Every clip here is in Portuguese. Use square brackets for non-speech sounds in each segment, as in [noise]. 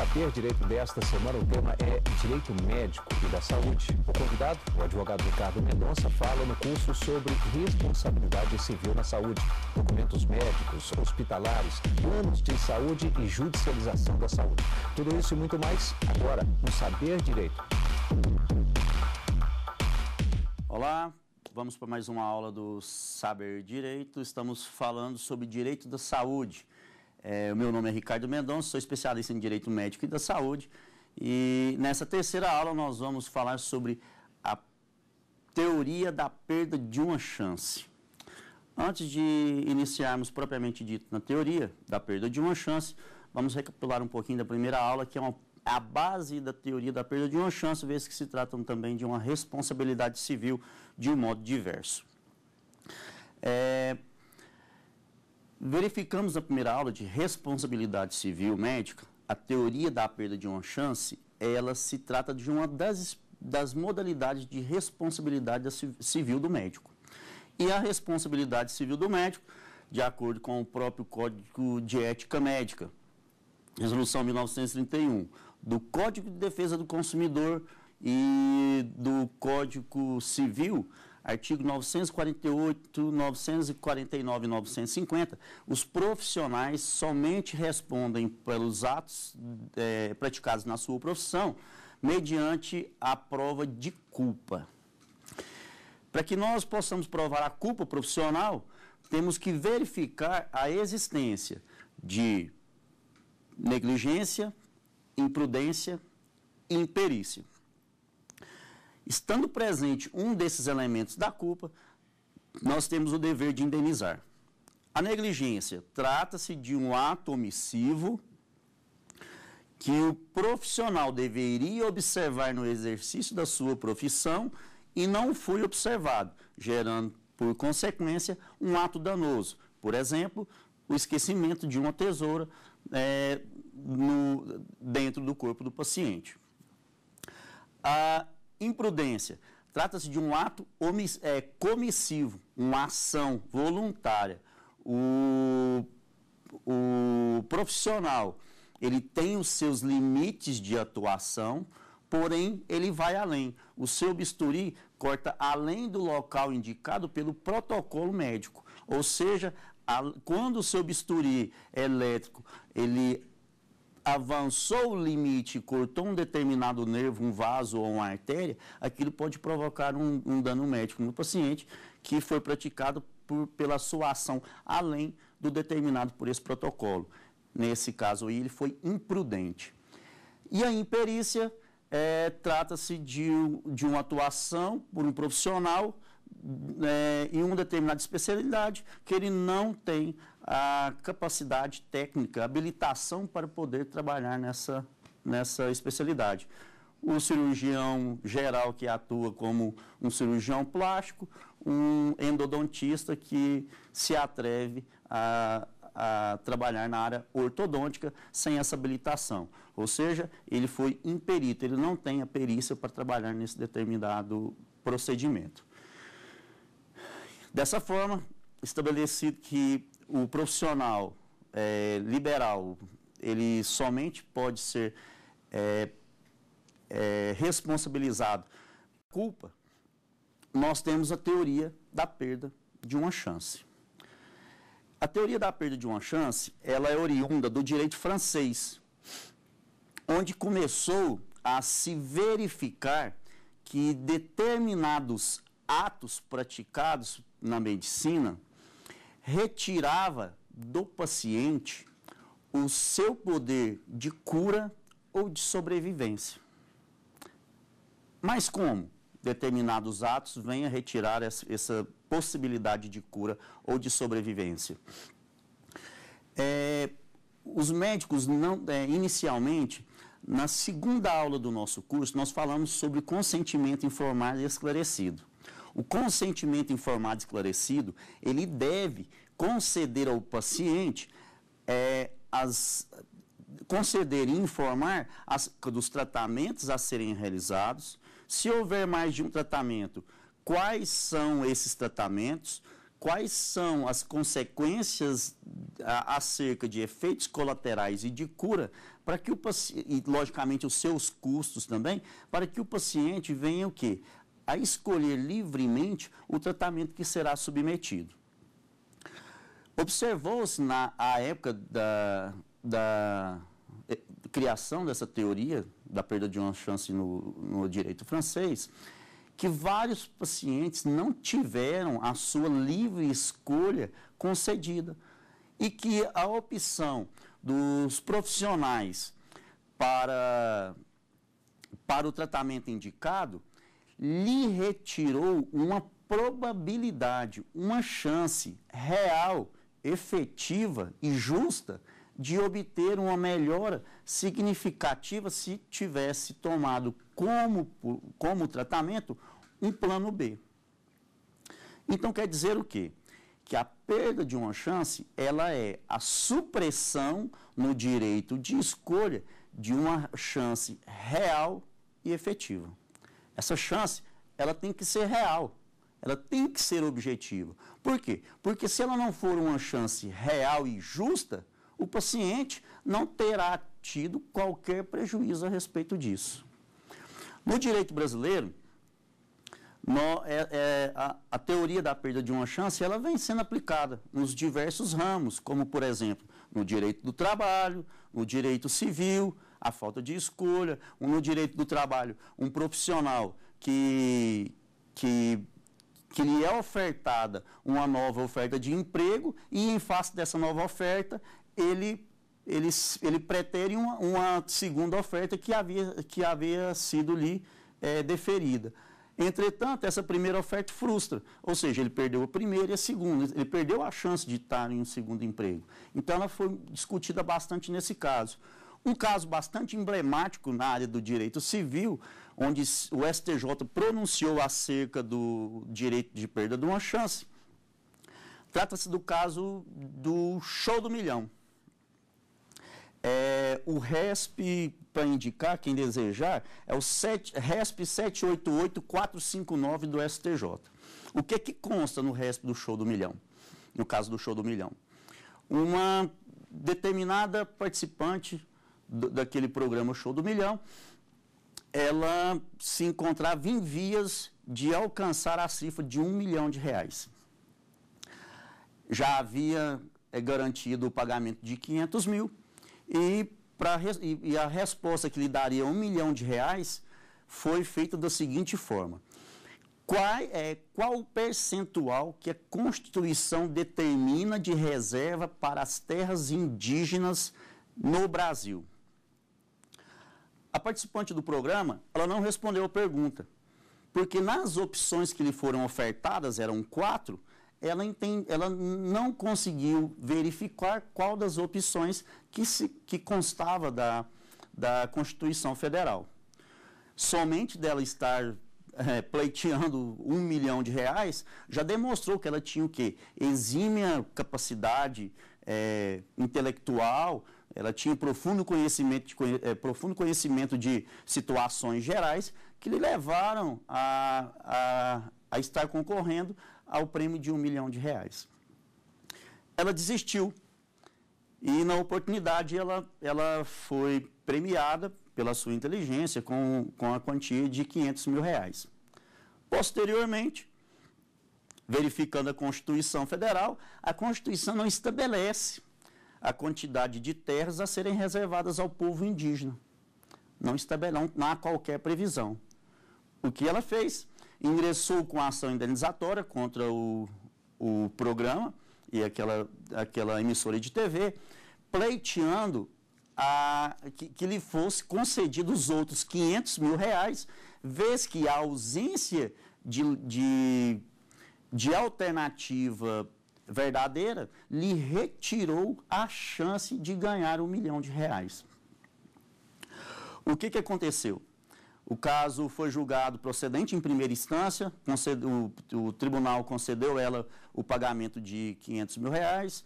Saber Direito desta semana, o tema é Direito Médico e da Saúde. O convidado, o advogado Ricardo Mendonça, fala no curso sobre responsabilidade civil na saúde, documentos médicos, hospitalares, planos de saúde e judicialização da saúde. Tudo isso e muito mais agora no Saber Direito. Olá, vamos para mais uma aula do Saber Direito. Estamos falando sobre direito da saúde. É, o meu nome é Ricardo Mendonça, sou especialista em Direito Médico e da Saúde. E nessa terceira aula nós vamos falar sobre a teoria da perda de uma chance. Antes de iniciarmos propriamente dito na teoria da perda de uma chance, vamos recapitular um pouquinho da primeira aula, que é uma, a base da teoria da perda de uma chance, vez que se tratam também de uma responsabilidade civil de um modo diverso. É, Verificamos na primeira aula de responsabilidade civil médica, a teoria da perda de uma chance, ela se trata de uma das, das modalidades de responsabilidade civil do médico. E a responsabilidade civil do médico, de acordo com o próprio Código de Ética Médica, Resolução 1931, do Código de Defesa do Consumidor e do Código Civil, artigo 948, 949 e 950, os profissionais somente respondem pelos atos é, praticados na sua profissão mediante a prova de culpa. Para que nós possamos provar a culpa profissional, temos que verificar a existência de negligência, imprudência e imperícia. Estando presente um desses elementos da culpa, nós temos o dever de indenizar. A negligência trata-se de um ato omissivo que o profissional deveria observar no exercício da sua profissão e não foi observado, gerando, por consequência, um ato danoso. Por exemplo, o esquecimento de uma tesoura é, no, dentro do corpo do paciente. A Imprudência. Trata-se de um ato é, comissivo, uma ação voluntária. O, o profissional ele tem os seus limites de atuação, porém ele vai além. O seu bisturi corta além do local indicado pelo protocolo médico. Ou seja, a, quando o seu bisturi elétrico ele avançou o limite, cortou um determinado nervo, um vaso ou uma artéria, aquilo pode provocar um, um dano médico no paciente que foi praticado por, pela sua ação além do determinado por esse protocolo. Nesse caso aí, ele foi imprudente. E a imperícia é, trata-se de, de uma atuação por um profissional é, em uma determinada especialidade que ele não tem a capacidade técnica, habilitação para poder trabalhar nessa, nessa especialidade. O cirurgião geral que atua como um cirurgião plástico, um endodontista que se atreve a, a trabalhar na área ortodôntica sem essa habilitação. Ou seja, ele foi imperito, ele não tem a perícia para trabalhar nesse determinado procedimento. Dessa forma, estabelecido que o profissional é, liberal ele somente pode ser é, é, responsabilizado culpa, nós temos a teoria da perda de uma chance. A teoria da perda de uma chance, ela é oriunda do direito francês, onde começou a se verificar que determinados atos praticados na medicina retirava do paciente o seu poder de cura ou de sobrevivência. Mas como determinados atos vêm a retirar essa possibilidade de cura ou de sobrevivência? É, os médicos, não, é, inicialmente, na segunda aula do nosso curso, nós falamos sobre consentimento informado e esclarecido. O consentimento informado esclarecido, ele deve conceder ao paciente é, as conceder e informar as, dos tratamentos a serem realizados, se houver mais de um tratamento, quais são esses tratamentos, quais são as consequências a, acerca de efeitos colaterais e de cura, para que o e logicamente os seus custos também, para que o paciente venha o quê? a escolher livremente o tratamento que será submetido. Observou-se na época da, da eh, criação dessa teoria da perda de uma chance no, no, direito francês, que vários pacientes não tiveram a sua livre escolha concedida e que a opção dos profissionais para, para o tratamento indicado lhe retirou uma probabilidade, uma chance real, efetiva e justa de obter uma melhora significativa se tivesse tomado como, como tratamento um plano B. Então quer dizer o quê? Que a perda de uma chance, ela é a supressão no direito de escolha de uma chance real e efetiva. Essa chance, ela tem que ser real. Ela tem que ser objetiva. Por quê? Porque se ela não for uma chance real e justa, o paciente não terá tido qualquer prejuízo a respeito disso. No direito brasileiro, no, é, é, a, a, teoria da perda de uma chance ela vem sendo aplicada nos diversos ramos, como, por exemplo, no direito do trabalho, no direito civil, a falta de escolha, um no direito do trabalho, um profissional que, que, que lhe é ofertada uma nova oferta de emprego e, em face dessa nova oferta, ele, ele, ele pretere uma, uma segunda oferta que havia, que havia sido lhe é, deferida. Entretanto, essa primeira oferta frustra, ou seja, ele perdeu a primeira e a segunda, ele perdeu a chance de estar em um segundo emprego. Então, ela foi discutida bastante nesse caso. Um caso bastante emblemático na área do direito civil, onde o STJ pronunciou acerca do direito de perda de uma chance, trata-se do caso do show do milhão. É, o RESP, para indicar, quem desejar, é o 7, RESP 788459 do STJ. O que, que consta no RESP do show do milhão? No caso do show do milhão. Uma determinada participante daquele programa Show do Milhão, ela se encontrava em vias de alcançar a cifra de um milhão de reais. Já havia é, garantido o pagamento de 500 mil e, pra, e a resposta que lhe daria um milhão de reais foi feita da seguinte forma. Qual, é, qual o percentual que a Constituição determina de reserva para as terras indígenas no Brasil? a participante do programa, ela não respondeu a pergunta. Porque nas opções que lhe foram ofertadas, eram quatro, ela, entende, ela não conseguiu verificar qual das opções que, se, que constava da, da Constituição Federal. Somente dela estar é, pleiteando um milhão de reais, já demonstrou que ela tinha o quê? Exímia capacidade é, intelectual, ela tinha profundo conhecimento de, eh, profundo conhecimento de situações gerais que lhe levaram a, a, a estar concorrendo ao prêmio de um milhão de reais. Ela desistiu e, na oportunidade, ela, ela foi premiada pela sua inteligência com, com a quantia de 500 mil reais. Posteriormente, verificando a Constituição Federal, a Constituição não estabelece a quantidade de terras a serem reservadas ao povo indígena. Não, não, na há qualquer previsão. O que ela fez? Ingressou com a ação indenizatória contra o, o programa e aquela, aquela emissora de TV, pleiteando a, que, que, lhe fosse concedido os outros 500 mil reais, vez que a ausência de, de, de alternativa verdadeira, lhe retirou a chance de ganhar um milhão de reais. O que, que aconteceu? O caso foi julgado procedente em primeira instância, concedeu, o, tribunal concedeu ela o pagamento de 500 mil reais,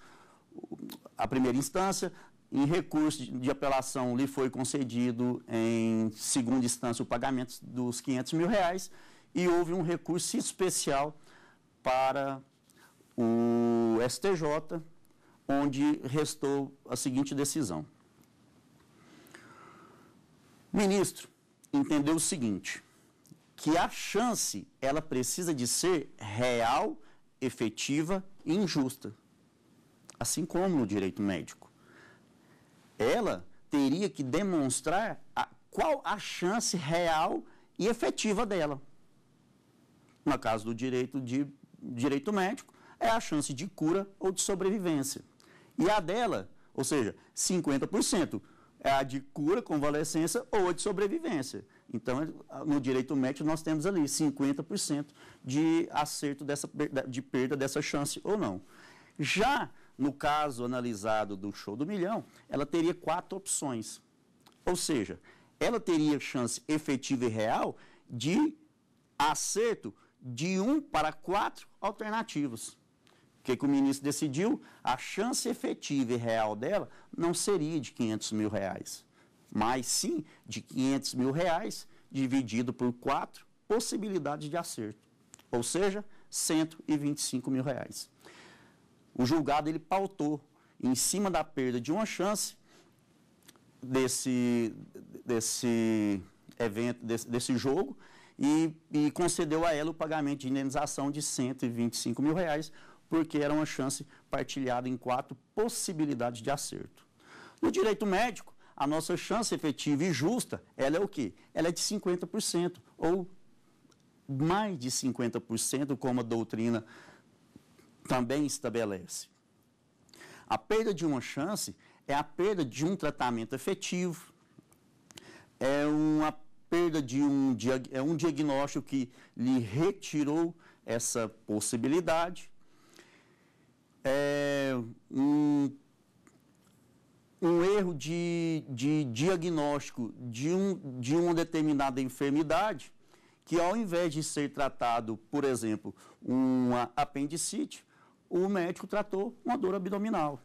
a primeira instância, em recurso de, de apelação lhe foi concedido em segunda instância o pagamento dos 500 mil reais e houve um recurso especial para o STJ, onde restou a seguinte decisão. O ministro entendeu o seguinte, que a chance ela precisa de ser real, efetiva e injusta, assim como no direito médico. Ela teria que demonstrar a, qual a chance real e efetiva dela. No caso do direito de direito médico, é a chance de cura ou de sobrevivência. E a dela, ou seja, 50%, é a de cura, convalescência ou a de sobrevivência. Então, no direito médico, nós temos ali 50% de acerto dessa, de perda dessa chance ou não. Já no caso analisado do show do milhão, ela teria quatro opções. Ou seja, ela teria chance efetiva e real de acerto de um para quatro alternativas que, que o ministro decidiu? A chance efetiva e real dela não seria de 500 mil reais, mas sim de 500 mil reais dividido por quatro possibilidades de acerto, ou seja, 125 mil reais. O julgado ele pautou em cima da perda de uma chance desse, desse evento, desse, desse jogo, e, e concedeu a ela o pagamento de indenização de 125 mil reais, porque era uma chance partilhada em quatro possibilidades de acerto. No direito médico, a nossa chance efetiva e justa, ela é o quê? Ela é de 50%, ou mais de 50%, como a doutrina também estabelece. A perda de uma chance é a perda de um tratamento efetivo, é uma perda de um, é um diagnóstico que lhe retirou essa possibilidade, é, um, um erro de, de diagnóstico de, um, de uma determinada enfermidade, que ao invés de ser tratado, por exemplo, uma apendicite, o médico tratou uma dor abdominal.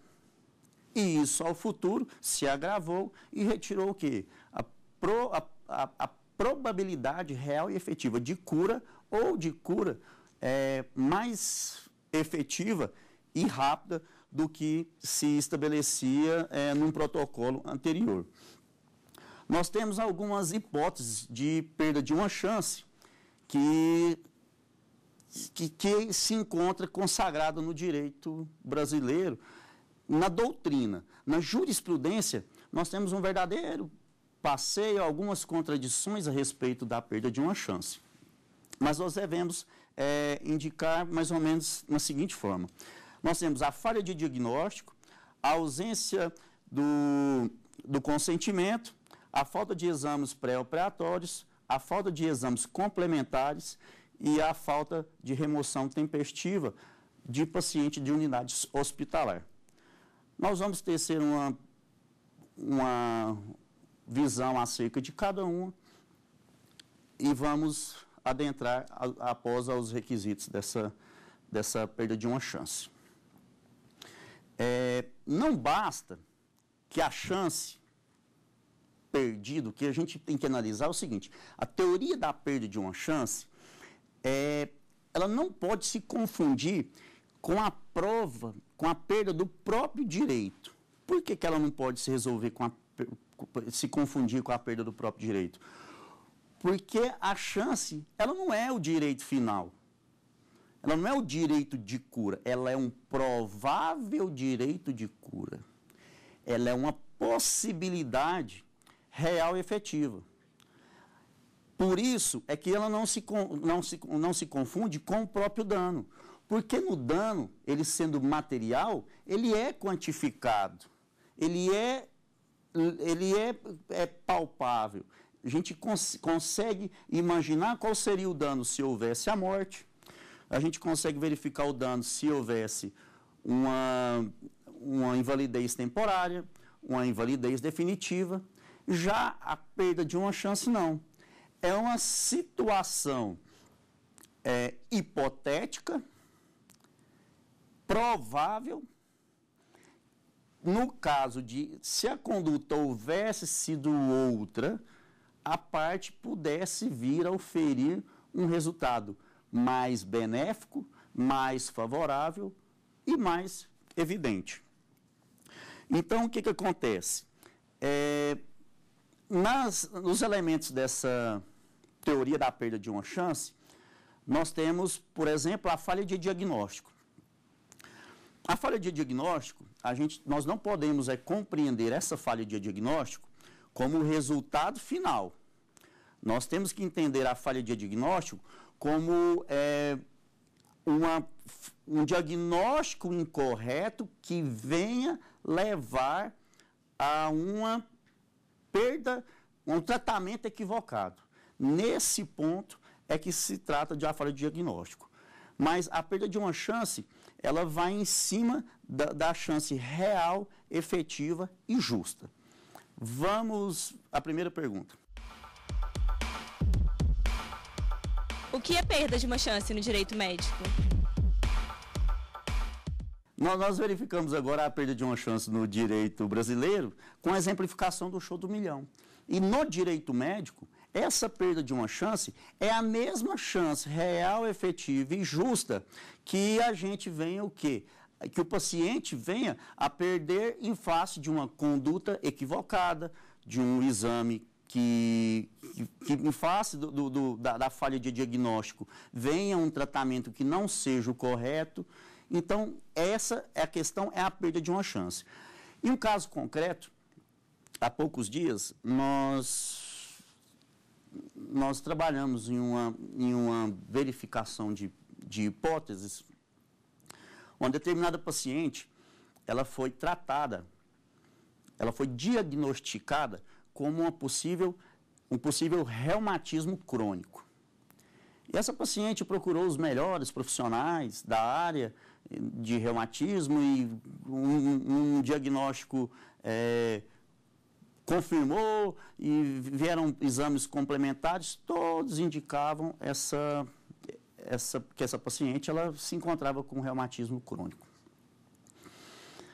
E isso ao futuro se agravou e retirou o quê? A, pro, a, a, a probabilidade real e efetiva de cura ou de cura é, mais efetiva e rápida do que se estabelecia é, num protocolo anterior. Nós temos algumas hipóteses de perda de uma chance que, que, que se encontra consagrada no direito brasileiro, na doutrina, na jurisprudência, nós temos um verdadeiro passeio, algumas contradições a respeito da perda de uma chance. Mas nós devemos é, indicar mais ou menos na seguinte forma. Nós temos a falha de diagnóstico, a ausência do, do consentimento, a falta de exames pré-operatórios, a falta de exames complementares e a falta de remoção tempestiva de paciente de unidade hospitalar. Nós vamos tecer uma, uma visão acerca de cada uma e vamos adentrar a, após os requisitos dessa, dessa perda de uma chance. É, não basta que a chance perdida, o que a gente tem que analisar é o seguinte: a teoria da perda de uma chance, é, ela não pode se confundir com a prova, com a perda do próprio direito. Por que, que ela não pode se resolver com a, se confundir com a perda do próprio direito? Porque a chance, ela não é o direito final. Ela não é o direito de cura, ela é um provável direito de cura. Ela é uma possibilidade real e efetiva. Por isso é que ela não se, não, se, não se confunde com o próprio dano. Porque no dano, ele sendo material, ele é quantificado, ele é, ele é, é palpável. A gente cons consegue imaginar qual seria o dano se houvesse a morte, a gente consegue verificar o dano se houvesse uma, uma invalidez temporária, uma invalidez definitiva. Já a perda de uma chance, não. É uma situação é, hipotética, provável, no caso de se a conduta houvesse sido outra, a parte pudesse vir a oferir um resultado mais benéfico, mais favorável e mais evidente. Então, o que, que acontece? É, nas, nos elementos dessa teoria da perda de uma chance, nós temos, por exemplo, a falha de diagnóstico. A falha de diagnóstico, a gente, nós não podemos é, compreender essa falha de diagnóstico como resultado final. Nós temos que entender a falha de diagnóstico como é, uma, um diagnóstico incorreto que venha levar a uma perda, um tratamento equivocado. Nesse ponto é que se trata de a de diagnóstico. Mas a perda de uma chance, ela vai em cima da, da chance real, efetiva e justa. Vamos à primeira pergunta. O que é perda de uma chance no direito médico? Nós verificamos agora a perda de uma chance no direito brasileiro com a exemplificação do show do milhão. E no direito médico, essa perda de uma chance é a mesma chance real, efetiva e justa que a gente venha o quê? Que o paciente venha a perder em face de uma conduta equivocada, de um exame que, que, em face do, do, da, da, falha de diagnóstico, venha um tratamento que não seja o correto. Então, essa é a questão, é a perda de uma chance. Em um caso concreto, há poucos dias, nós, nós trabalhamos em uma, em uma verificação de, de hipóteses. Uma determinada paciente, ela foi tratada, ela foi diagnosticada como uma possível, um possível reumatismo crônico. E essa paciente procurou os melhores profissionais da área eh, de reumatismo e um, um diagnóstico é, confirmou e vieram exames complementares, todos indicavam essa, essa, que essa paciente ela se encontrava com reumatismo crônico.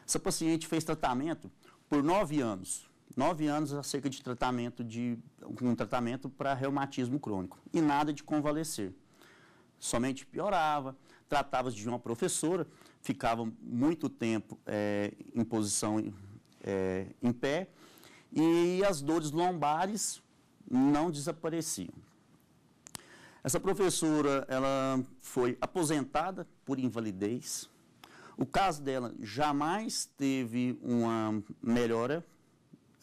Essa paciente fez tratamento por nove anos nove anos acerca de tratamento de um tratamento para reumatismo crônico e nada de convalescer. Somente piorava, tratava se de uma professora, ficava muito tempo é, em posição é, em pé e as dores lombares não desapareciam. Essa professora, ela foi aposentada por invalidez. O caso dela jamais teve uma melhora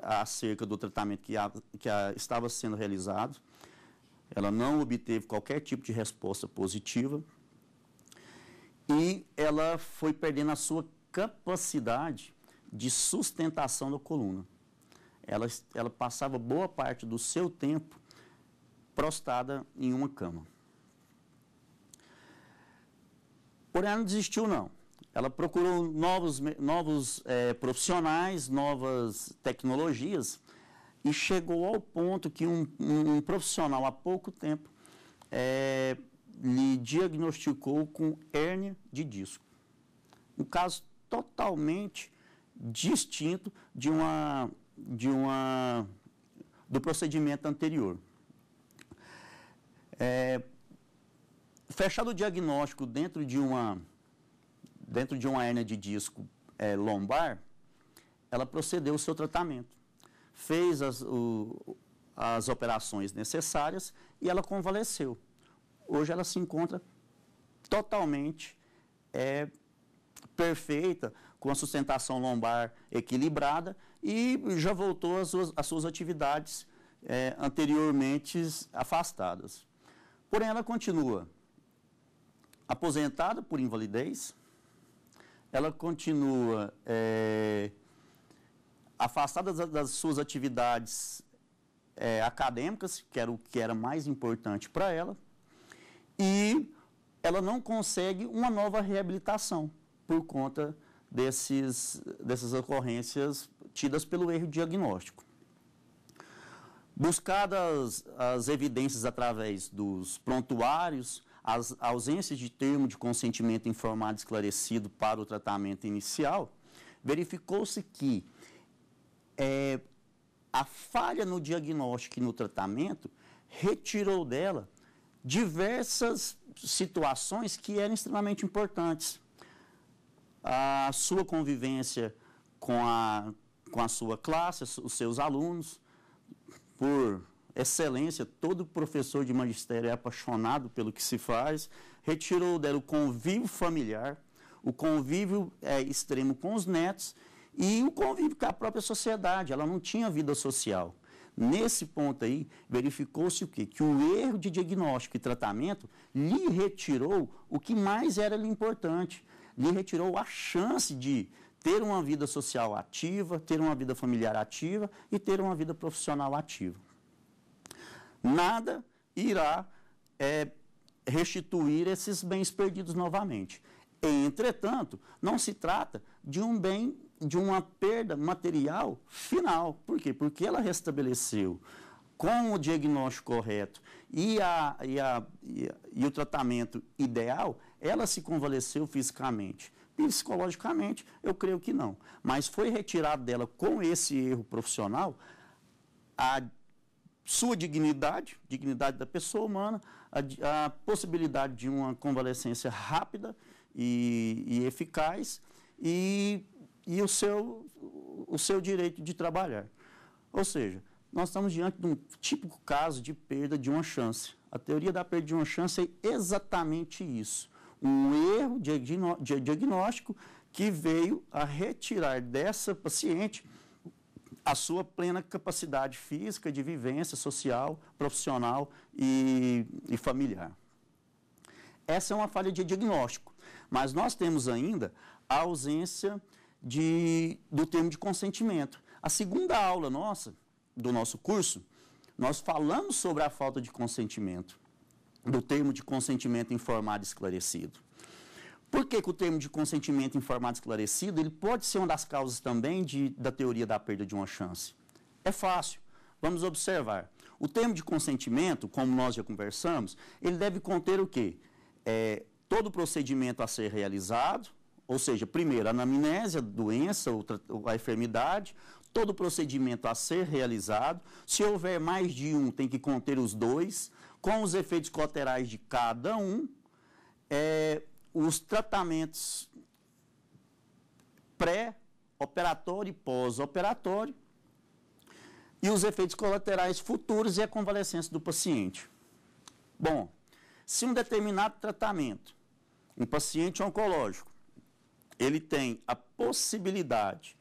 acerca do tratamento que, a, que a, estava sendo realizado. Ela não obteve qualquer tipo de resposta positiva. E ela foi perdendo a sua capacidade de sustentação da coluna. Ela, ela passava boa parte do seu tempo prostada em uma cama. Porém, ela não desistiu, não ela procurou novos, novos é, profissionais, novas tecnologias e chegou ao ponto que um, um profissional há pouco tempo é, lhe diagnosticou com hérnia de disco. Um caso totalmente distinto de uma, de uma do procedimento anterior. É, fechado o diagnóstico dentro de uma dentro de uma hernia de disco é, lombar, ela procedeu ao seu tratamento, fez as, o, as operações necessárias e ela convalesceu. Hoje ela se encontra totalmente é, perfeita, com a sustentação lombar equilibrada e já voltou às suas, às suas atividades é, anteriormente afastadas. Porém, ela continua aposentada por invalidez, ela continua é, afastada das, suas atividades é, acadêmicas, que era o que era mais importante para ela, e ela não consegue uma nova reabilitação por conta desses, dessas ocorrências tidas pelo erro diagnóstico. Buscadas as evidências através dos prontuários, as, a ausência de termo de consentimento informado esclarecido para o tratamento inicial, verificou-se que é, a falha no diagnóstico e no tratamento retirou dela diversas situações que eram extremamente importantes. A sua convivência com a, com a sua classe, os seus alunos, por excelência, todo professor de magistério é apaixonado pelo que se faz, retirou dela o convívio familiar, o convívio é, extremo com os netos e o convívio com a própria sociedade, ela não tinha vida social. Nesse ponto aí, verificou-se o quê? Que o erro de diagnóstico e tratamento lhe retirou o que mais era lhe importante, lhe retirou a chance de ter uma vida social ativa, ter uma vida familiar ativa e ter uma vida profissional ativa nada irá é, restituir esses bens perdidos novamente. Entretanto, não se trata de um bem, de uma perda material final. Por quê? Porque ela restabeleceu com o diagnóstico correto e, a, e, a, e, a, e o tratamento ideal, ela se convalesceu fisicamente. Psicologicamente, eu creio que não. Mas foi retirado dela com esse erro profissional a sua dignidade, dignidade da pessoa humana, a, a possibilidade de uma convalescência rápida e, e eficaz e, e, o, seu, o seu direito de trabalhar. Ou seja, nós estamos diante de um típico caso de perda de uma chance. A teoria da perda de uma chance é exatamente isso. Um erro de diagnóstico que veio a retirar dessa paciente a sua plena capacidade física de vivência social, profissional e, e familiar. Essa é uma falha de diagnóstico, mas nós temos ainda a ausência de, do termo de consentimento. A segunda aula nossa, do nosso curso, nós falamos sobre a falta de consentimento, do termo de consentimento informado e esclarecido. Por que, que, o termo de consentimento informado esclarecido ele pode ser uma das causas também de, da teoria da perda de uma chance? É fácil. Vamos observar. O termo de consentimento, como nós já conversamos, ele deve conter o quê? É, todo o procedimento a ser realizado, ou seja, primeiro a anamnese, a doença ou a enfermidade, todo o procedimento a ser realizado. Se houver mais de um, tem que conter os dois, com os efeitos colaterais de cada um. É, os tratamentos pré-operatório e pós-operatório e os efeitos colaterais futuros e a convalescência do paciente. Bom, se um determinado tratamento, um paciente oncológico, ele tem a possibilidade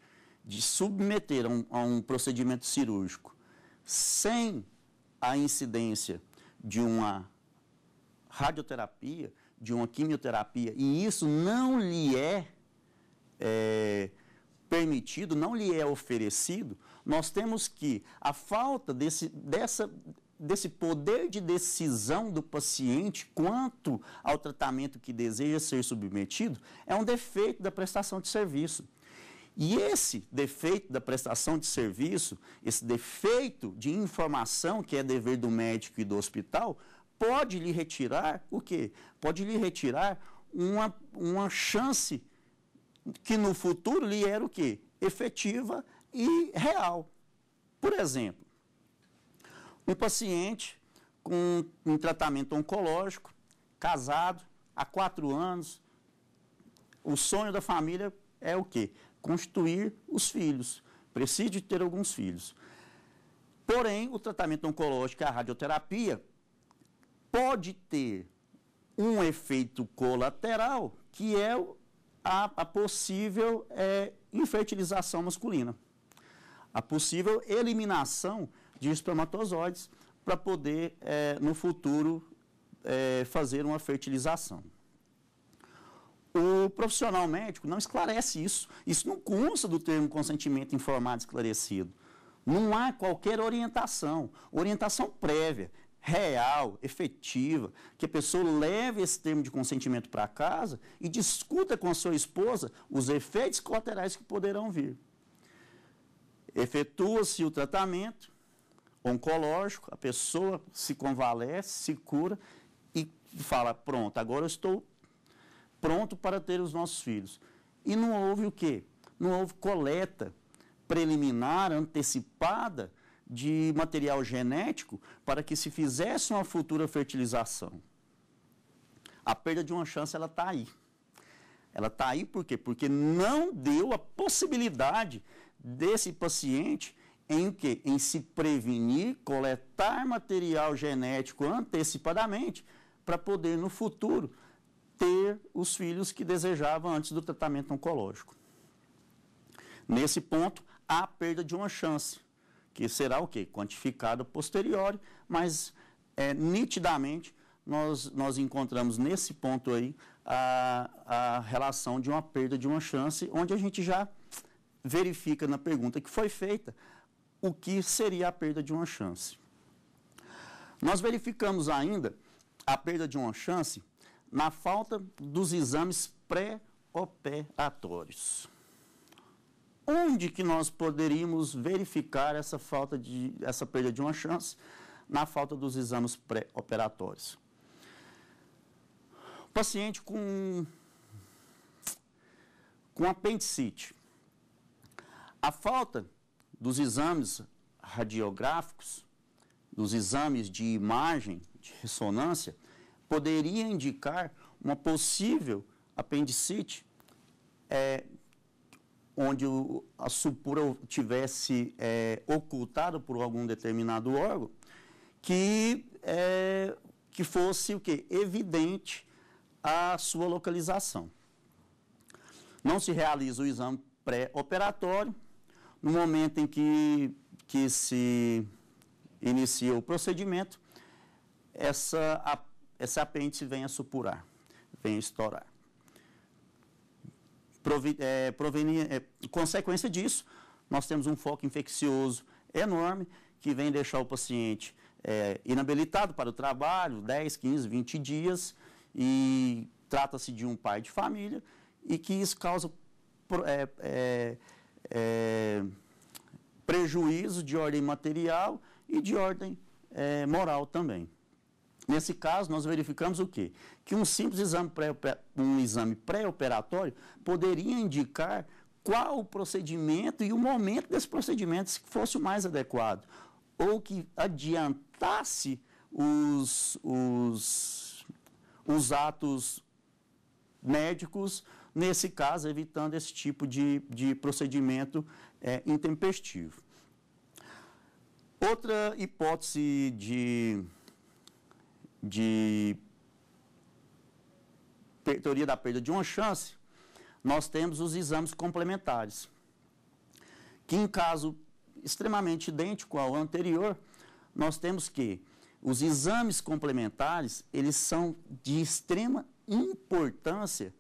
de submeter a um, a um procedimento cirúrgico sem a incidência de uma radioterapia, de uma quimioterapia e isso não lhe é, é permitido, não lhe é oferecido, nós temos que a falta desse, dessa, desse poder de decisão do paciente quanto ao tratamento que deseja ser submetido é um defeito da prestação de serviço. E esse defeito da prestação de serviço, esse defeito de informação que é dever do médico e do hospital, pode lhe retirar o quê? Pode lhe retirar uma, uma chance que no futuro lhe era o quê? Efetiva e real. Por exemplo, um paciente com um tratamento oncológico, casado, há quatro anos, o sonho da família é o quê? Constituir os filhos. Precisa de ter alguns filhos. Porém, o tratamento oncológico e a radioterapia pode ter um efeito colateral, que é a, a possível é, infertilização masculina, a possível eliminação de espermatozoides para poder, é, no futuro, é, fazer uma fertilização. O profissional médico não esclarece isso. Isso não consta do termo consentimento informado esclarecido. Não há qualquer orientação, orientação prévia real, efetiva, que a pessoa leve esse termo de consentimento para casa e discuta com a sua esposa os efeitos colaterais que poderão vir. Efetua-se o tratamento oncológico, a pessoa se convalesce, se cura e fala: pronto, agora eu estou pronto para ter os nossos filhos. E não houve o quê? Não houve coleta preliminar, antecipada de material genético para que se fizesse uma futura fertilização. A perda de uma chance ela está aí. Ela está aí por quê? Porque não deu a possibilidade desse paciente em o quê? Em se prevenir, coletar material genético antecipadamente para poder no futuro ter os filhos que desejava antes do tratamento oncológico. Nesse ponto, há a perda de uma chance que será o quê? Quantificado posterior, mas é, nitidamente nós, nós encontramos nesse ponto aí a, a relação de uma perda de uma chance, onde a gente já verifica na pergunta que foi feita o que seria a perda de uma chance. Nós verificamos ainda a perda de uma chance na falta dos exames pré-operatórios. Onde que nós poderíamos verificar essa falta de essa perda de uma chance na falta dos exames pré-operatórios? Paciente com com apendicite. A falta dos exames radiográficos, dos exames de imagem, de ressonância, poderia indicar uma possível apendicite é, onde o, a supura tivesse é, ocultado por algum determinado órgão, que, é, que fosse o que evidente a sua localização. Não se realiza o exame pré-operatório, no momento em que, que se inicia o procedimento, essa, a, essa apêndice vem a supurar, vem a estourar. Provi é, consequência disso, nós temos um foco infeccioso enorme que vem deixar o paciente é, inabilitado para o trabalho 10, 15, 20 dias e trata-se de um pai de família e que isso causa prejuízo de ordem material e de ordem moral também. Nesse caso, nós verificamos o quê? Que um simples exame pré-operatório um pré poderia indicar qual o procedimento e o momento desse procedimento, se fosse o mais adequado, ou que adiantasse os, os, os atos médicos, nesse caso, evitando esse tipo de, de procedimento é, intempestivo. Outra hipótese de de teoria da perda de uma chance, nós temos os exames complementares, que em caso extremamente idêntico ao anterior, nós temos que os exames complementares, eles são de extrema importância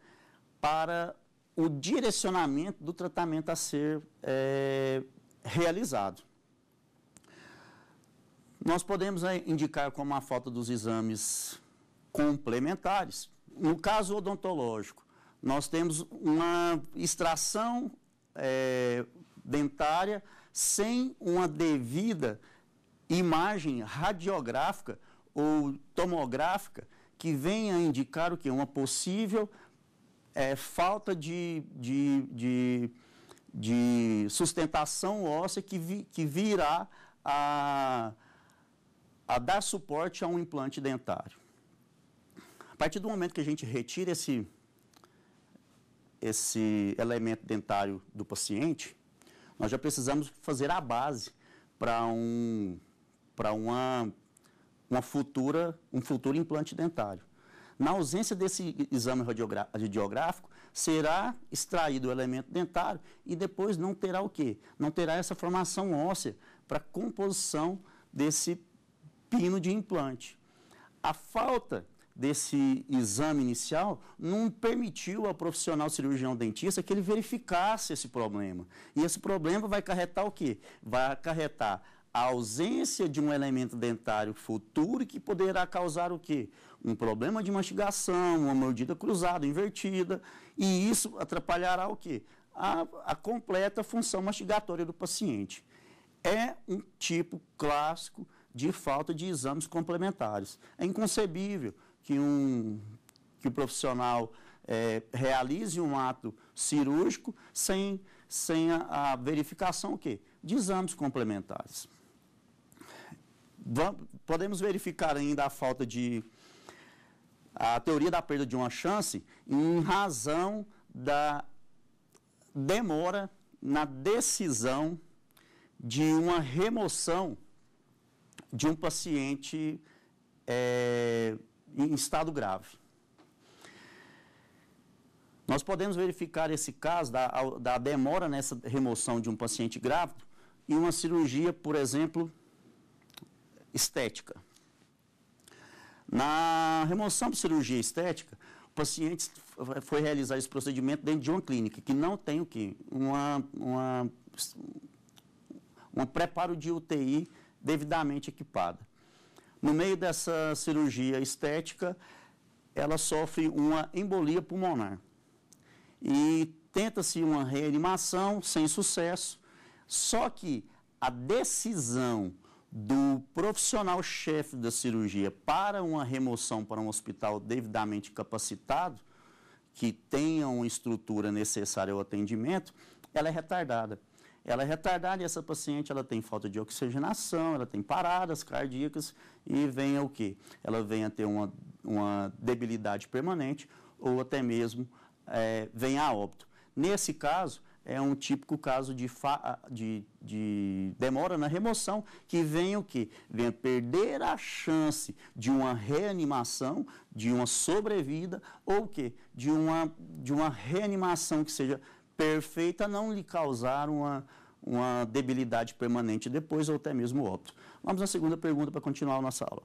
para o direcionamento do tratamento a ser é, realizado. Nós podemos eh, indicar como a falta dos exames complementares. No caso odontológico, nós temos uma extração é, dentária sem uma devida imagem radiográfica ou tomográfica que venha indicar o que? Uma possível é, falta de, de, de, de, sustentação óssea que, vi, que virá a a dar suporte a um implante dentário. A partir do momento que a gente retira esse, esse elemento dentário do paciente, nós já precisamos fazer a base para um, para uma, uma futura, um futuro implante dentário. Na ausência desse exame radiográfico, será extraído o elemento dentário e depois não terá o quê? Não terá essa formação óssea para composição desse pino de implante. A falta desse exame inicial não permitiu ao profissional cirurgião dentista que ele verificasse esse problema. E esse problema vai acarretar o quê? Vai acarretar a ausência de um elemento dentário futuro que poderá causar o quê? Um problema de mastigação, uma mordida cruzada, invertida, e isso atrapalhará o quê? A, a completa função mastigatória do paciente. É um tipo clássico de falta de exames complementares. É inconcebível que, um, que o profissional é, realize um ato cirúrgico sem, sem a, a verificação o quê? de exames complementares. podemos verificar ainda a falta de a teoria da perda de uma chance em razão da demora na decisão de uma remoção de um paciente é, em estado grave. Nós podemos verificar esse caso da, da demora nessa remoção de um paciente grávido em uma cirurgia, por exemplo, estética. Na remoção de cirurgia estética, o paciente foi realizar esse procedimento dentro de uma clínica que não tem o quê? Uma, uma, um preparo de UTI devidamente equipada. No meio dessa cirurgia estética, ela sofre uma embolia pulmonar. E tenta-se uma reanimação sem sucesso, só que a decisão do profissional chefe da cirurgia para uma remoção para um hospital devidamente capacitado, que tenha uma estrutura necessária ao atendimento, ela é retardada ela é retardada e essa paciente ela tem falta de oxigenação, ela tem paradas cardíacas e vem o quê? Ela vem a ter uma, uma debilidade permanente ou até mesmo é, vem a óbito. Nesse caso, é um típico caso de, de, de, demora na remoção, que vem o quê? Vem a perder a chance de uma reanimação, de uma sobrevida, ou o quê? De uma, de uma reanimação que seja perfeita não lhe causar uma, uma debilidade permanente depois ou até mesmo óbito. Vamos à segunda pergunta para continuar a nossa aula.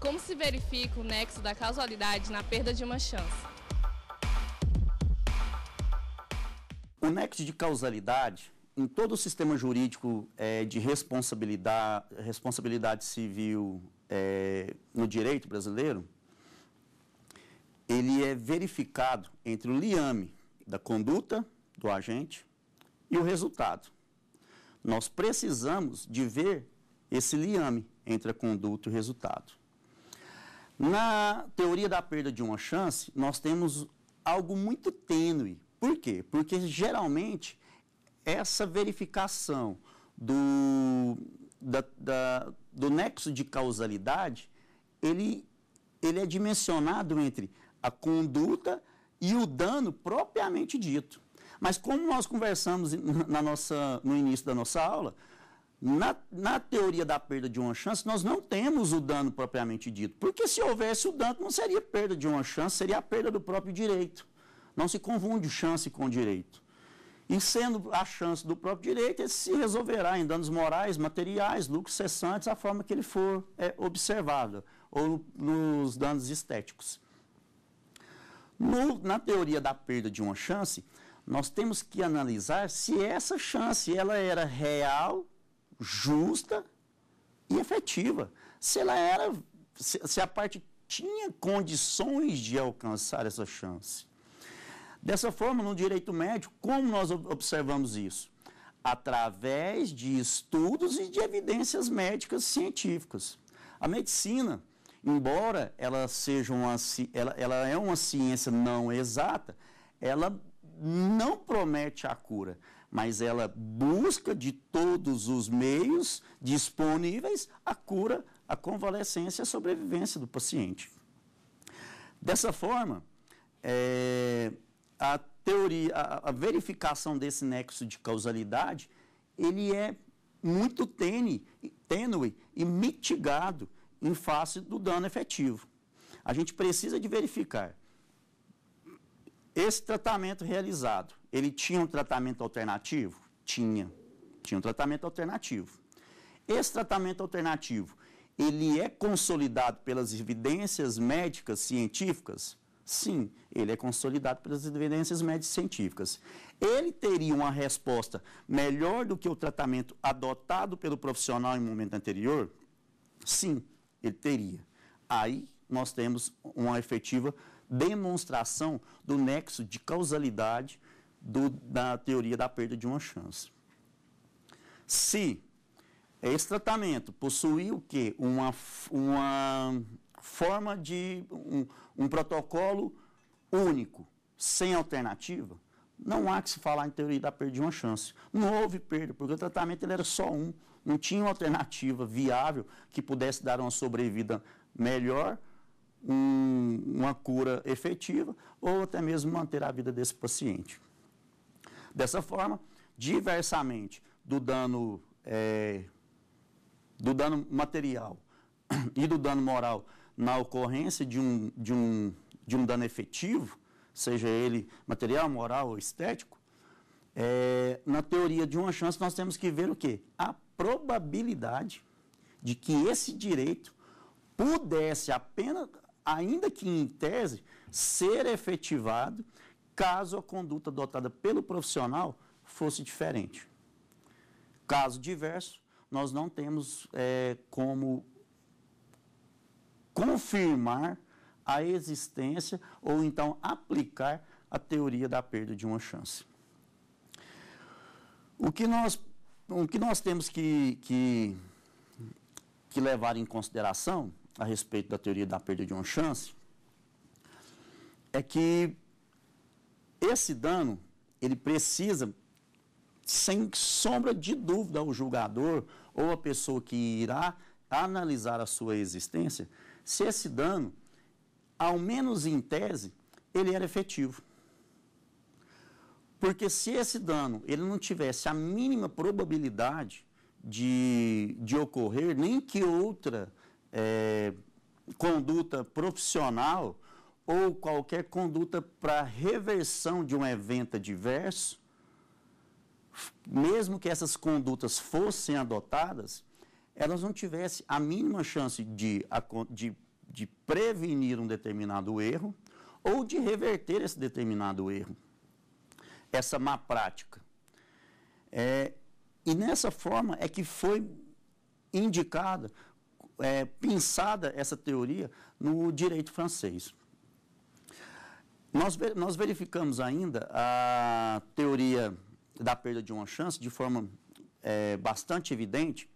Como se verifica o nexo da causalidade na perda de uma chance? O nexo de causalidade, em todo o sistema jurídico é, de responsabilidade, responsabilidade civil é, no direito brasileiro, ele é verificado entre o liame da conduta do agente e o resultado. Nós precisamos de ver esse liame entre a conduta e o resultado. Na teoria da perda de uma chance, nós temos algo muito tênue. Por quê? Porque geralmente essa verificação do, da, da, do nexo de causalidade, ele, ele é dimensionado entre a conduta e o dano propriamente dito. Mas como nós conversamos na nossa, no início da nossa aula, na, na, teoria da perda de uma chance, nós não temos o dano propriamente dito. Porque se houvesse o dano, não seria perda de uma chance, seria a perda do próprio direito. Não se confunde chance com direito. E sendo a chance do próprio direito, ele se resolverá em danos morais, materiais, lucros cessantes, a forma que ele for é, observado, ou nos danos estéticos. No, na teoria da perda de uma chance, nós temos que analisar se essa chance ela era real, justa e efetiva. Se ela era, se, se a parte tinha condições de alcançar essa chance. Dessa forma, no direito médico, como nós observamos isso? Através de estudos e de evidências médicas científicas. A medicina, embora ela seja uma, ela, ela é uma ciência não exata, ela não promete a cura, mas ela busca de todos os meios disponíveis a cura, a convalescência e a sobrevivência do paciente. Dessa forma, é, a teoria, a, a verificação desse nexo de causalidade, ele é muito tênue, tênue e mitigado em face do dano efetivo. A gente precisa de verificar esse tratamento realizado, ele tinha um tratamento alternativo? Tinha. Tinha um tratamento alternativo. Esse tratamento alternativo, ele é consolidado pelas evidências médicas científicas? Sim, ele é consolidado pelas evidências médicas científicas. Ele teria uma resposta melhor do que o tratamento adotado pelo profissional em momento anterior? Sim, ele teria. Aí nós temos uma efetiva demonstração do nexo de causalidade do, da teoria da perda de uma chance. Se esse tratamento possuir o quê? Uma, uma forma de um, um protocolo único, sem alternativa, não há que se falar em teoria da perda de uma chance. Não houve perda, porque o tratamento ele era só um não tinha uma alternativa viável que pudesse dar uma sobrevida melhor, um, uma cura efetiva ou até mesmo manter a vida desse paciente. Dessa forma, diversamente do dano, é, do dano material e do dano moral na ocorrência de um, de, um, de um dano efetivo, seja ele material, moral ou estético, é, na teoria de uma chance nós temos que ver o quê? A probabilidade de que esse direito pudesse apenas, ainda que em tese, ser efetivado caso a conduta adotada pelo profissional fosse diferente. Caso diverso, nós não temos é, como confirmar a existência ou então aplicar a teoria da perda de uma chance. O que nós o que nós temos que, que, que levar em consideração a respeito da teoria da perda de uma chance é que esse dano ele precisa sem sombra de dúvida o julgador ou a pessoa que irá analisar a sua existência se esse dano ao menos em tese ele era efetivo porque se esse dano ele não tivesse a mínima probabilidade de, de ocorrer, nem que outra é, conduta profissional ou qualquer conduta para reversão de um evento adverso, mesmo que essas condutas fossem adotadas, elas não tivessem a mínima chance de, de, de prevenir um determinado erro ou de reverter esse determinado erro essa má prática. É, e nessa forma é que foi indicada, é, pensada essa teoria no direito francês. Nós, nós verificamos ainda a teoria da perda de uma chance de forma é, bastante evidente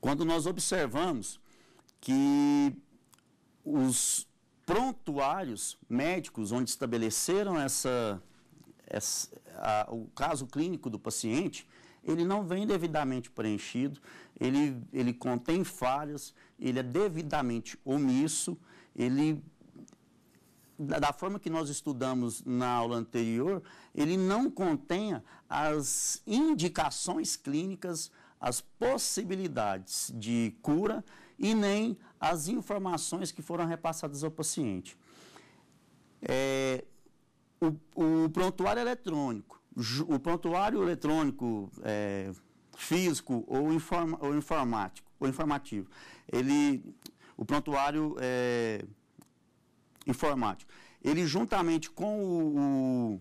quando nós observamos que os prontuários médicos onde estabeleceram essa é a, o caso clínico do paciente, ele não vem devidamente preenchido, ele, ele contém falhas, ele é devidamente omisso, ele da, forma que nós estudamos na aula anterior, ele não contém as indicações clínicas, as possibilidades de cura e nem as informações que foram repassadas ao paciente. É, o, o prontuário eletrônico, o prontuário eletrônico é, físico ou, informa, ou informático, ou informativo, ele, o prontuário é, informático, ele juntamente com o,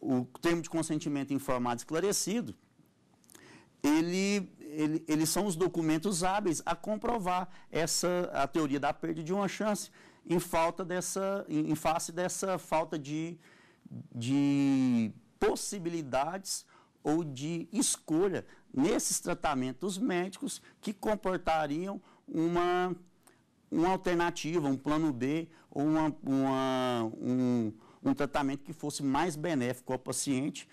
o, o termo de consentimento informado esclarecido, ele, ele, eles são os documentos hábeis a comprovar essa a teoria da perda de uma chance em falta dessa, em, face dessa falta de, de possibilidades ou de escolha nesses tratamentos médicos que comportariam uma, uma alternativa, um plano B ou uma, uma, um, um tratamento que fosse mais benéfico ao paciente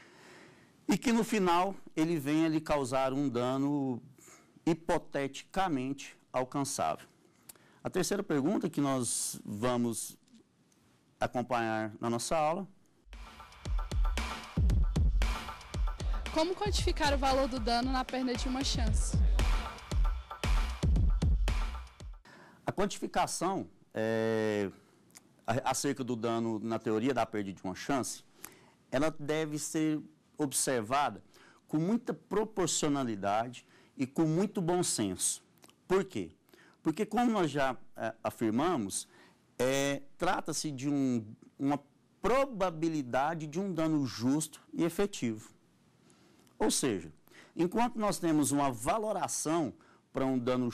e que no final ele venha lhe causar um dano hipoteticamente alcançável. A terceira pergunta que nós vamos acompanhar na nossa aula. Como quantificar o valor do dano na perda de uma chance? A quantificação é, acerca do dano na teoria da perda de uma chance, ela deve ser observada com muita proporcionalidade e com muito bom senso. Por quê? Porque, como nós já é, afirmamos, é, trata-se de um, uma probabilidade de um dano justo e efetivo. Ou seja, enquanto nós temos uma valoração para um dano,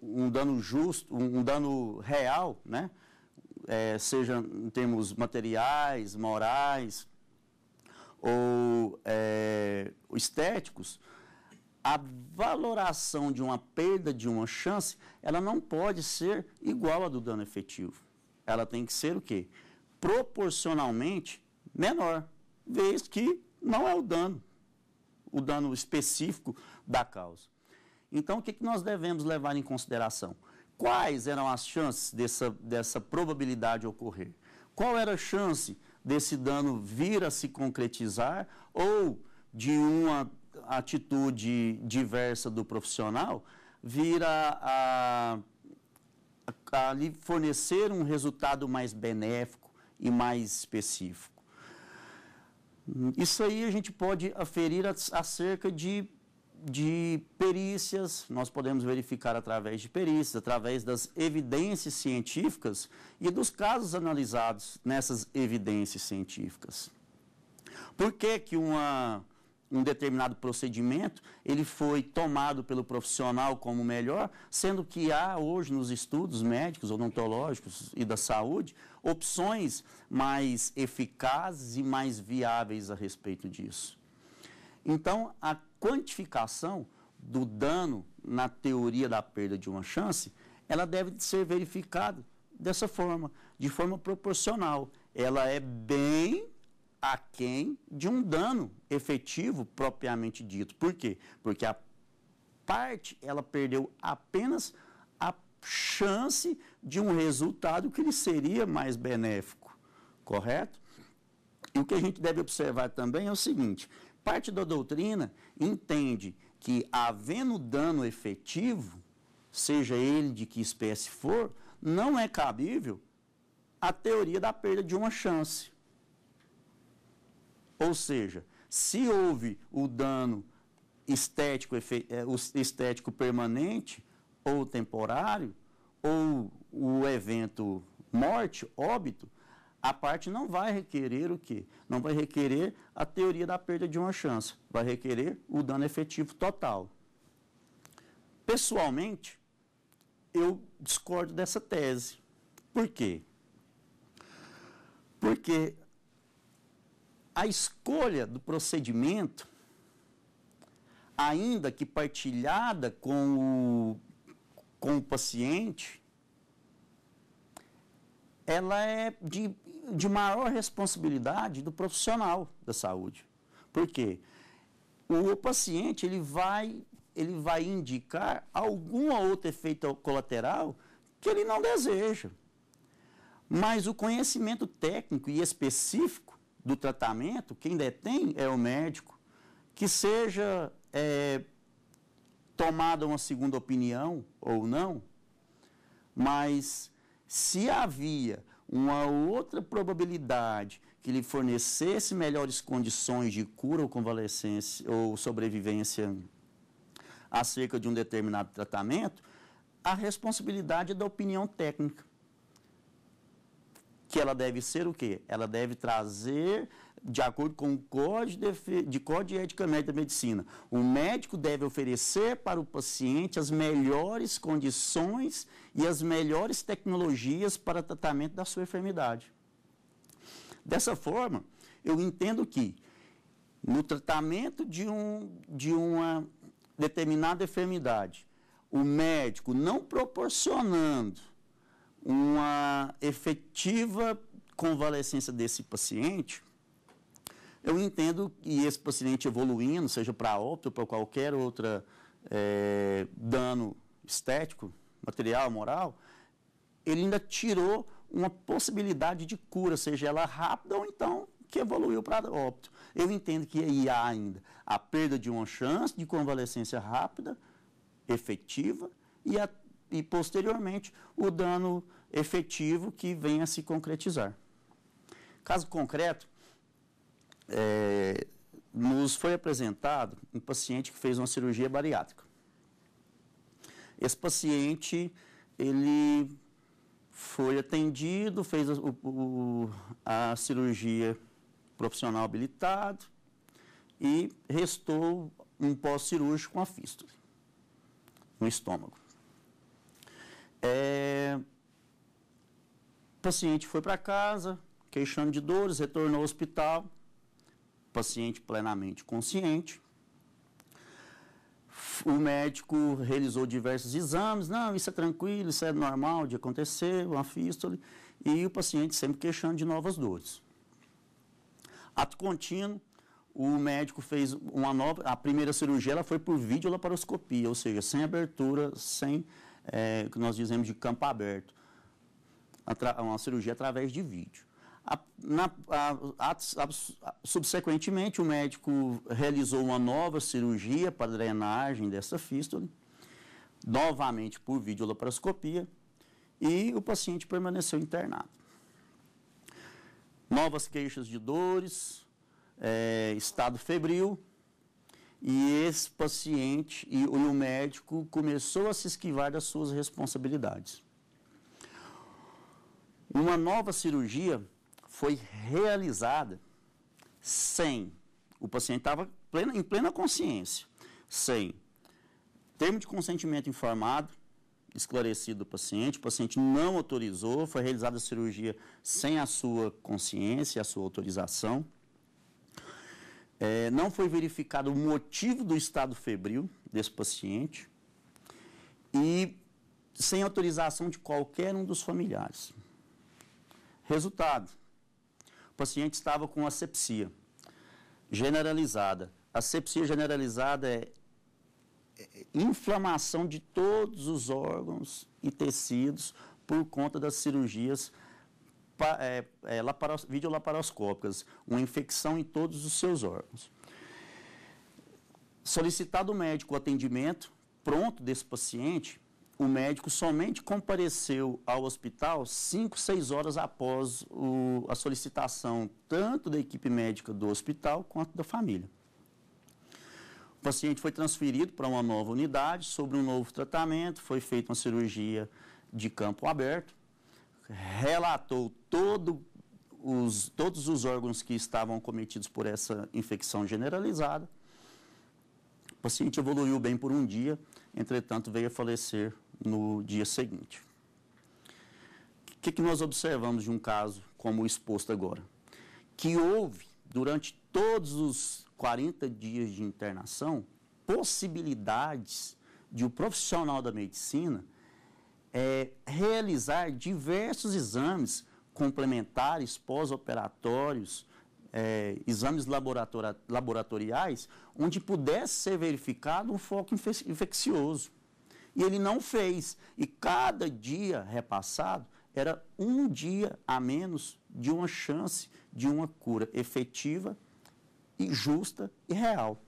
um dano justo, um, dano real, né? É, seja em termos materiais, morais ou é, estéticos, a valoração de uma perda de uma chance, ela não pode ser igual à do dano efetivo. Ela tem que ser o quê? Proporcionalmente menor, vez que não é o dano, o dano específico da causa. Então, o que, que nós devemos levar em consideração? Quais eram as chances dessa, dessa probabilidade ocorrer? Qual era a chance desse dano vir a se concretizar ou de uma atitude diversa do profissional vira a, a, a lhe fornecer um resultado mais benéfico e mais específico. Isso aí a gente pode aferir acerca de, de perícias, nós podemos verificar através de perícias, através das evidências científicas e dos casos analisados nessas evidências científicas. Por que que uma um determinado procedimento, ele foi tomado pelo profissional como melhor, sendo que há hoje nos estudos médicos, odontológicos e da saúde, opções mais eficazes e mais viáveis a respeito disso. Então, a quantificação do dano na teoria da perda de uma chance, ela deve ser verificada dessa forma, de forma proporcional. Ela é bem aquém de um dano efetivo propriamente dito. Por quê? Porque a parte ela perdeu apenas a chance de um resultado que lhe seria mais benéfico, correto? E o que a gente deve observar também é o seguinte: parte da doutrina entende que, havendo dano efetivo, seja ele de que espécie for, não é cabível a teoria da perda de uma chance. Ou seja, se houve o dano estético, é, estético permanente ou temporário, ou o evento morte, óbito, a parte não vai requerer o quê? Não vai requerer a teoria da perda de uma chance, vai requerer o dano efetivo total. Pessoalmente, eu discordo dessa tese. Por quê? Porque a escolha do procedimento, ainda que partilhada com o, com o paciente, ela é de, de maior responsabilidade do profissional da saúde. Por quê? O paciente ele vai, ele vai indicar alguma outra efeito colateral que ele não deseja. Mas o conhecimento técnico e específico do tratamento, quem detém é o médico, que seja é, tomada uma segunda opinião ou não, mas se havia uma outra probabilidade que lhe fornecesse melhores condições de cura ou convalescência ou sobrevivência acerca de um determinado tratamento, a responsabilidade é da opinião técnica que ela deve ser o quê? Ela deve trazer, de acordo com o Código de, de, Código de Ética Médica da Medicina, o médico deve oferecer para o paciente as melhores condições e as melhores tecnologias para tratamento da sua enfermidade. Dessa forma, eu entendo que no tratamento de, um, de uma determinada enfermidade, o médico não proporcionando uma efetiva convalescência desse paciente, eu entendo que esse paciente evoluindo, seja para óbito ou para qualquer outro é, eh, dano estético, material, moral, ele ainda tirou uma possibilidade de cura, seja ela rápida ou então que evoluiu para óbito. Eu entendo que aí há ainda a perda de uma chance de convalescência rápida, efetiva, e a e, posteriormente, o dano efetivo que venha a se concretizar. Caso concreto, é, nos foi apresentado um paciente que fez uma cirurgia bariátrica. Esse paciente, ele foi atendido, fez o, a cirurgia profissional habilitado e restou um pós-cirúrgico com a fístula no estômago. É, o paciente foi para casa, queixando de dores, retornou ao hospital. Paciente plenamente consciente. O médico realizou diversos exames. Não, isso é tranquilo, isso é normal de acontecer, uma fístula. E o paciente sempre queixando de novas dores. Ato contínuo, o médico fez uma nova. A primeira cirurgia ela foi por videolaparoscopia, ou seja, sem abertura, sem é, que nós dizemos de campo aberto, uma cirurgia através de vídeo. A, na, a, a, subsequentemente, o médico realizou uma nova cirurgia para drenagem dessa fístula, novamente por videolaparoscopia, e o paciente permaneceu internado. Novas queixas de dores, é, estado febril, e esse paciente e o médico começou a se esquivar das suas responsabilidades. Uma nova cirurgia foi realizada sem o paciente estava em plena consciência, sem termo de consentimento informado, esclarecido do paciente, o paciente não autorizou, foi realizada a cirurgia sem a sua consciência, a sua autorização. É, não foi verificado o motivo do estado febril desse paciente e sem autorização de qualquer um dos familiares. Resultado: o paciente estava com asepsia generalizada. Asepsia generalizada é, é inflamação de todos os órgãos e tecidos por conta das cirurgias pa, é, é, laparos, videolaparoscópicas, uma infecção em todos os seus órgãos. Solicitado o médico o atendimento pronto desse paciente, o médico somente compareceu ao hospital 5, 6 horas após o, a solicitação tanto da equipe médica do hospital quanto da família. O paciente foi transferido para uma nova unidade, sobre um novo tratamento, foi feita uma cirurgia de campo aberto, relatou todo os, todos os órgãos que estavam cometidos por essa infecção generalizada. O paciente evoluiu bem por um dia, entretanto veio a falecer no dia seguinte. O que, que nós observamos de um caso como o exposto agora? Que houve, durante todos os 40 dias de internação, possibilidades de o um profissional da medicina é, realizar diversos exames complementares, pós-operatórios, é, exames laboratoriais, onde pudesse ser verificado um foco infeccioso. E ele não fez. E cada dia repassado era um dia a menos de uma chance de uma cura efetiva e justa e real.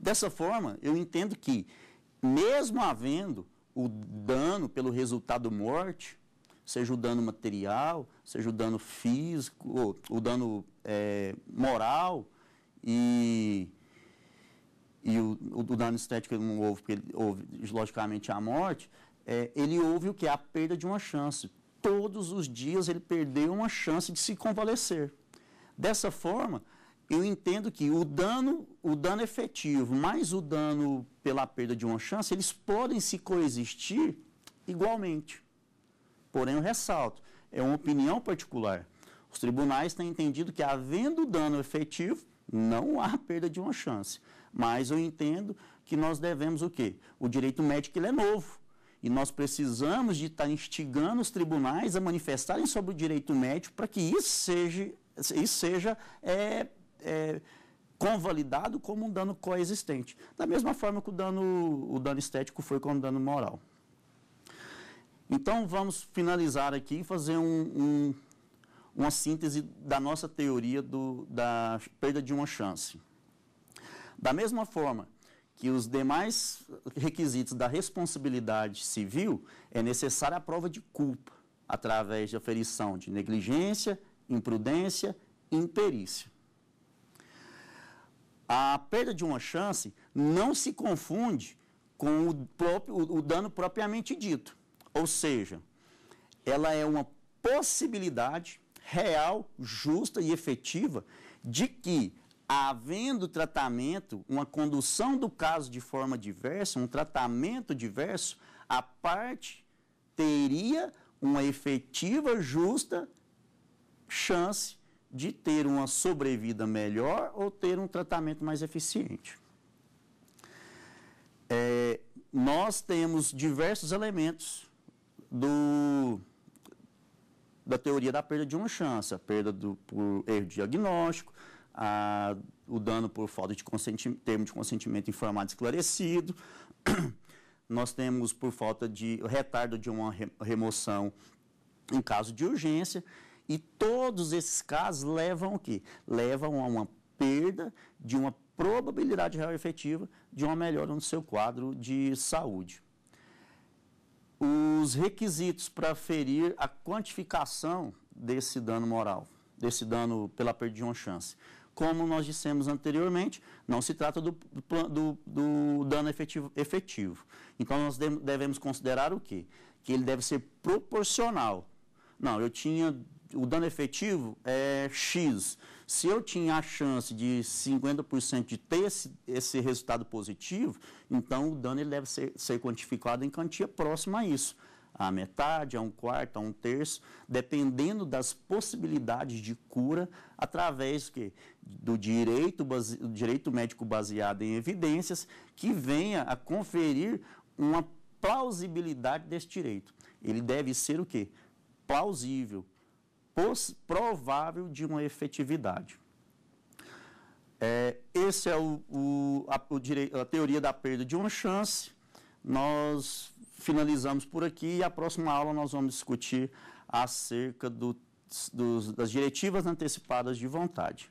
Dessa forma, eu entendo que, mesmo havendo o dano pelo resultado morte, seja o dano material, seja o dano físico, ou, o dano é, moral e, e o, o, dano estético não houve, porque ele houve, logicamente, a morte, é, ele houve o que? A perda de uma chance. Todos os dias ele perdeu uma chance de se convalescer. Dessa forma, eu entendo que o dano, o dano efetivo mais o dano pela perda de uma chance, eles podem se coexistir igualmente. Porém, eu ressalto, é uma opinião particular. Os tribunais têm entendido que, havendo dano efetivo, não há perda de uma chance. Mas eu entendo que nós devemos o quê? O direito médico ele é novo. E nós precisamos de estar tá instigando os tribunais a manifestarem sobre o direito médico para que isso seja, isso seja é, é, convalidado como um dano coexistente. Da mesma forma que o dano, o dano estético foi como dano moral. Então, vamos finalizar aqui e fazer um, um, uma síntese da nossa teoria do, da perda de uma chance. Da mesma forma que os demais requisitos da responsabilidade civil, é necessária a prova de culpa, através de aferição de negligência, imprudência e imperícia. A perda de uma chance não se confunde com o, próprio, o dano propriamente dito. Ou seja, ela é uma possibilidade real, justa e efetiva de que, havendo tratamento, uma condução do caso de forma diversa, um tratamento diverso, a parte teria uma efetiva, justa chance de ter uma sobrevida melhor ou ter um tratamento mais eficiente. É, nós temos diversos elementos do, da teoria da perda de uma chance, a perda do, por erro diagnóstico, a, o dano por falta de termo de consentimento informado esclarecido, [clears throat] nós temos por falta de retardo de uma remoção em caso de urgência e todos esses casos levam o quê? Levam a uma perda de uma probabilidade real efetiva de uma melhora no seu quadro de saúde. Os requisitos para ferir a quantificação desse dano moral, desse dano pela perda de uma chance. Como nós dissemos anteriormente, não se trata do, do, do dano efetivo, efetivo. Então, nós devemos considerar o quê? Que ele deve ser proporcional. Não, eu tinha o dano efetivo é X. Se eu tinha a chance de 50% de ter esse, esse, resultado positivo, então o dano ele deve ser, ser quantificado em quantia próxima a isso. A metade, a um quarto, a um terço, dependendo das possibilidades de cura através que, do direito, base, direito médico baseado em evidências que venha a conferir uma plausibilidade desse direito. Ele deve ser o quê? Plausível, provável de uma efetividade. É, esse é o, o, a, o a teoria da perda de uma chance. Nós finalizamos por aqui e a próxima aula nós vamos discutir acerca do, dos, das diretivas antecipadas de vontade.